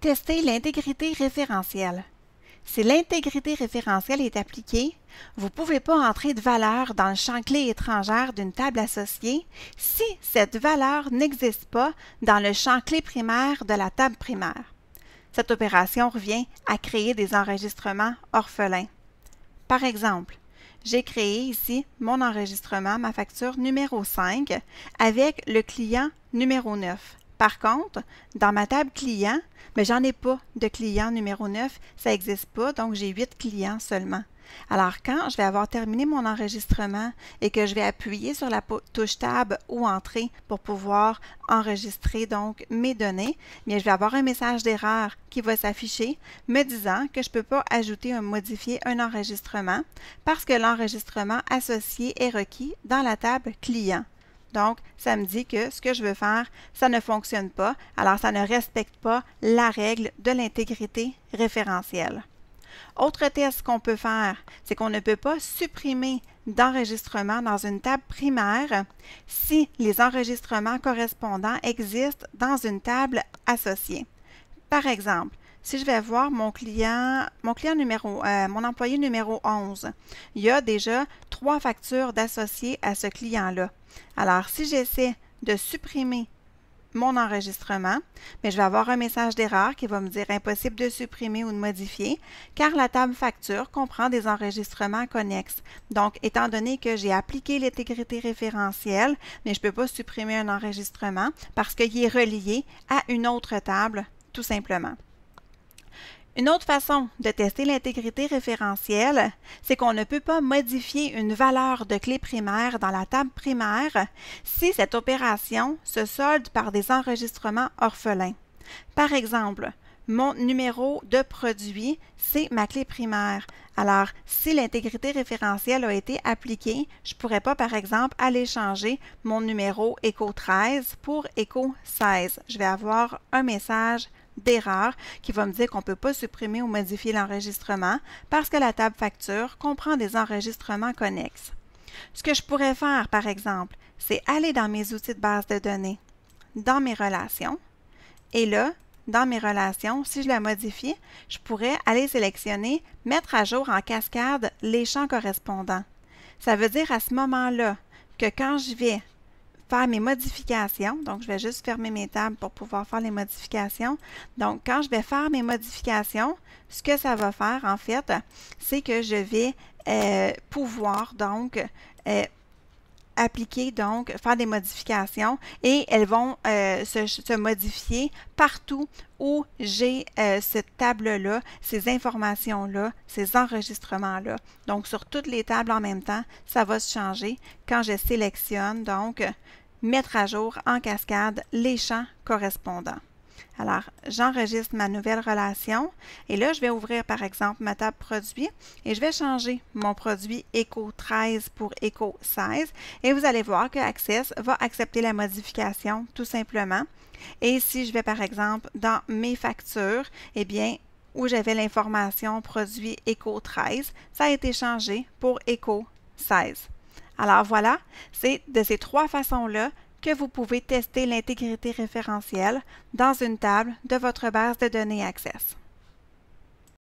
Tester l'intégrité référentielle. Si l'intégrité référentielle est appliquée, vous ne pouvez pas entrer de valeur dans le champ clé étrangère d'une table associée si cette valeur n'existe pas dans le champ clé primaire de la table primaire. Cette opération revient à créer des enregistrements orphelins. Par exemple, j'ai créé ici mon enregistrement, ma facture numéro 5, avec le client numéro 9. Par contre, dans ma table client, mais j'en ai pas de client numéro 9, ça n'existe pas, donc j'ai 8 clients seulement. Alors quand je vais avoir terminé mon enregistrement et que je vais appuyer sur la touche Tab ou Entrée pour pouvoir enregistrer donc mes données, mais je vais avoir un message d'erreur qui va s'afficher me disant que je ne peux pas ajouter ou modifier un enregistrement parce que l'enregistrement associé est requis dans la table client. Donc, ça me dit que ce que je veux faire, ça ne fonctionne pas. Alors, ça ne respecte pas la règle de l'intégrité référentielle. Autre test qu'on peut faire, c'est qu'on ne peut pas supprimer d'enregistrement dans une table primaire si les enregistrements correspondants existent dans une table associée. Par exemple, si je vais voir mon client, mon client numéro, euh, mon employé numéro 11, il y a déjà trois factures d'associés à ce client-là. Alors, si j'essaie de supprimer mon enregistrement, mais je vais avoir un message d'erreur qui va me dire impossible de supprimer ou de modifier, car la table facture comprend des enregistrements connexes. Donc, étant donné que j'ai appliqué l'intégrité référentielle, mais je ne peux pas supprimer un enregistrement parce qu'il est relié à une autre table, tout simplement. Une autre façon de tester l'intégrité référentielle, c'est qu'on ne peut pas modifier une valeur de clé primaire dans la table primaire si cette opération se solde par des enregistrements orphelins. Par exemple, mon numéro de produit, c'est ma clé primaire. Alors, si l'intégrité référentielle a été appliquée, je ne pourrais pas, par exemple, aller changer mon numéro ECO 13 pour ECO 16. Je vais avoir un message d'erreur qui va me dire qu'on ne peut pas supprimer ou modifier l'enregistrement parce que la table facture comprend des enregistrements connexes. Ce que je pourrais faire, par exemple, c'est aller dans mes outils de base de données, dans mes relations, et là, dans mes relations, si je la modifie, je pourrais aller sélectionner Mettre à jour en cascade les champs correspondants. Ça veut dire à ce moment-là que quand je vais faire mes modifications. Donc, je vais juste fermer mes tables pour pouvoir faire les modifications. Donc, quand je vais faire mes modifications, ce que ça va faire, en fait, c'est que je vais euh, pouvoir, donc, euh, appliquer, donc, faire des modifications et elles vont euh, se, modifier partout où j'ai cette table-là, ces informations-là, ces enregistrements-là. Donc, sur toutes les tables en même temps, ça va se changer quand je sélectionne, donc, mettre à jour en cascade les champs correspondants. Alors, j'enregistre ma nouvelle relation et là, je vais ouvrir par exemple ma table produit et je vais changer mon produit ECO 13 pour ECO 16 et vous allez voir que Access va accepter la modification tout simplement. Et si je vais par exemple dans mes factures, eh bien, où j'avais l'information produit ECO 13, ça a été changé pour ECO 16. Alors voilà, c'est de ces trois façons-là que vous pouvez tester l'intégrité référentielle dans une table de votre base de données Access.